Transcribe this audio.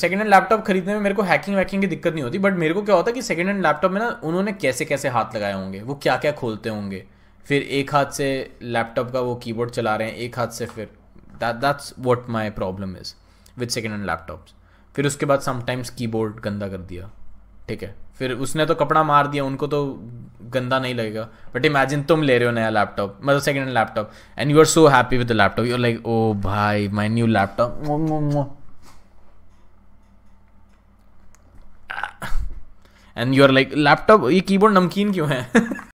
second hand laptop खरीदने में मेरे को हैकिंग वैकिंग की दिक्कत नहीं होती बट मेरे को क्या होता है कि सेकेंड हैंड लैपटॉप में ना उन्होंने कैसे कैसे हाथ लगाए होंगे वो क्या क्या खोलते होंगे फिर एक हाथ से लैपटॉप का वो कीबोर्ड चला रहे हैं एक हाथ से फिर that's what my problem is with second hand laptops फिर उसके बाद समटाइम्स कीबोर्ड गंदा कर दिया ठीक है फिर उसने तो कपड़ा मार दिया उनको तो गंदा नहीं लगेगा बट इमेजिन तुम ले रहे हो नया लैपटॉप मतलब second hand laptop and you are so happy with the laptop you are like ओ भाई my new laptop and you are like laptop ये कीबोर्ड नमकीन क्यों है